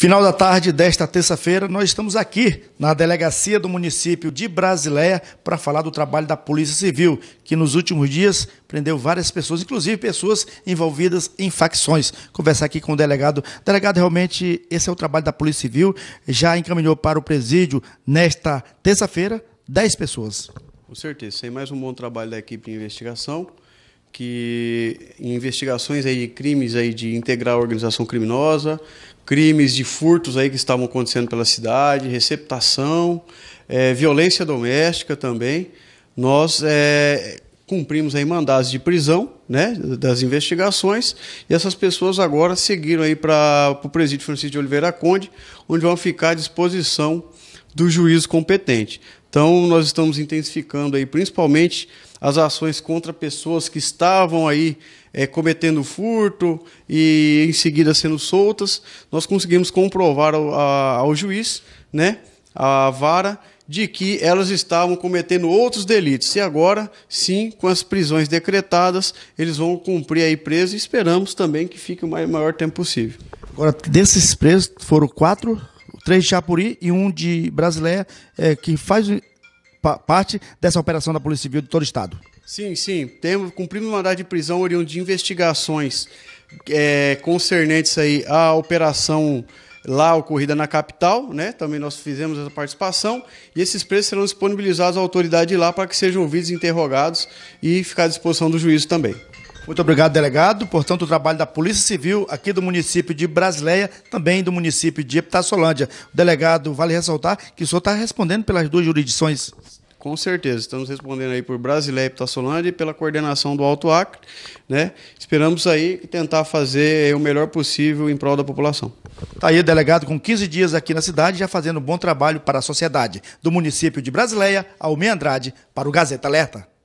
Final da tarde desta terça-feira, nós estamos aqui na delegacia do município de Brasileia para falar do trabalho da Polícia Civil, que nos últimos dias prendeu várias pessoas, inclusive pessoas envolvidas em facções. Conversar aqui com o delegado. Delegado, realmente esse é o trabalho da Polícia Civil, já encaminhou para o presídio nesta terça-feira 10 pessoas. Com certeza, Sem mais um bom trabalho da equipe de investigação que investigações aí de crimes aí de integrar a organização criminosa, crimes de furtos aí que estavam acontecendo pela cidade, receptação, é, violência doméstica também. Nós é, cumprimos aí mandados de prisão, né, das investigações, e essas pessoas agora seguiram aí para o presídio Francisco de Oliveira Conde, onde vão ficar à disposição do juízo competente. Então, nós estamos intensificando aí, principalmente as ações contra pessoas que estavam aí é, cometendo furto e em seguida sendo soltas. Nós conseguimos comprovar ao, a, ao juiz, né, a vara, de que elas estavam cometendo outros delitos. E agora, sim, com as prisões decretadas, eles vão cumprir aí preso e esperamos também que fique o maior tempo possível. Agora, desses presos, foram quatro três de Chapuri e um de Brasileia, é, que faz parte dessa operação da Polícia Civil de todo o Estado. Sim, sim. Temos, cumprimos mandado de prisão oriundo de investigações é, concernentes aí à operação lá ocorrida na capital, né? Também nós fizemos essa participação e esses presos serão disponibilizados à autoridade lá para que sejam ouvidos, interrogados e ficar à disposição do juízo também. Muito obrigado, delegado. Portanto, o trabalho da Polícia Civil aqui do município de Brasileia, também do município de Epitaçolândia. delegado, vale ressaltar que o senhor está respondendo pelas duas jurisdições. Com certeza, estamos respondendo aí por Brasileia e Ptassolândia e pela coordenação do Alto Acre, né? Esperamos aí tentar fazer o melhor possível em prol da população. Tá aí, delegado, com 15 dias aqui na cidade, já fazendo um bom trabalho para a sociedade. Do município de Brasileia, ao Almir Andrade, para o Gazeta Alerta.